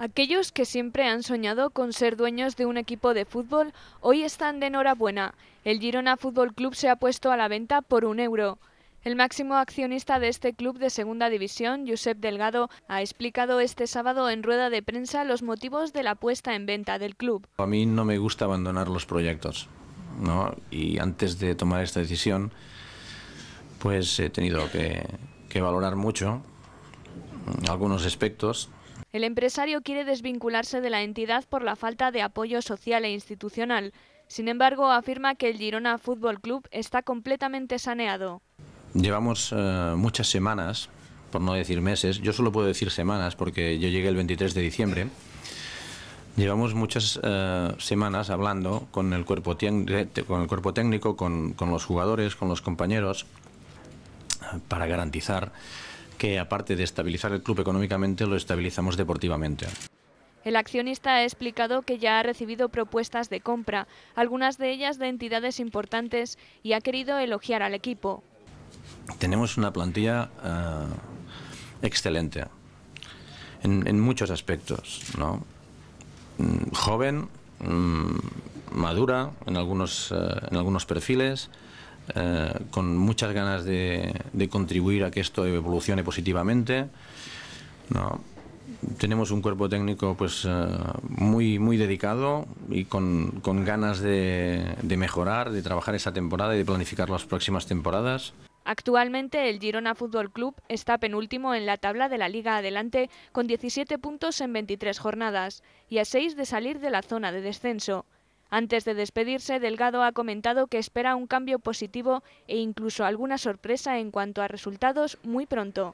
Aquellos que siempre han soñado con ser dueños de un equipo de fútbol hoy están de enhorabuena. El Girona Fútbol Club se ha puesto a la venta por un euro. El máximo accionista de este club de segunda división, Josep Delgado, ha explicado este sábado en rueda de prensa los motivos de la puesta en venta del club. A mí no me gusta abandonar los proyectos, Y antes de tomar esta decisión, pues he tenido que valorar mucho algunos aspectos el empresario quiere desvincularse de la entidad por la falta de apoyo social e institucional. Sin embargo, afirma que el Girona Fútbol Club está completamente saneado. Llevamos eh, muchas semanas, por no decir meses, yo solo puedo decir semanas porque yo llegué el 23 de diciembre. Llevamos muchas eh, semanas hablando con el cuerpo, con el cuerpo técnico, con, con los jugadores, con los compañeros, eh, para garantizar que aparte de estabilizar el club económicamente, lo estabilizamos deportivamente. El accionista ha explicado que ya ha recibido propuestas de compra, algunas de ellas de entidades importantes, y ha querido elogiar al equipo. Tenemos una plantilla eh, excelente en, muchos aspectos. Mm, joven, mm, madura en algunos, eh, en algunos perfiles, eh, con muchas ganas de, contribuir a que esto evolucione positivamente. Tenemos un cuerpo técnico pues eh, muy, muy dedicado y con, ganas de, mejorar, de trabajar esa temporada y de planificar las próximas temporadas. Actualmente el Girona Fútbol Club está penúltimo en la tabla de la Liga Adelante con 17 puntos en 23 jornadas y a 6 de salir de la zona de descenso. Antes de despedirse, Delgado ha comentado que espera un cambio positivo e incluso alguna sorpresa en cuanto a resultados muy pronto.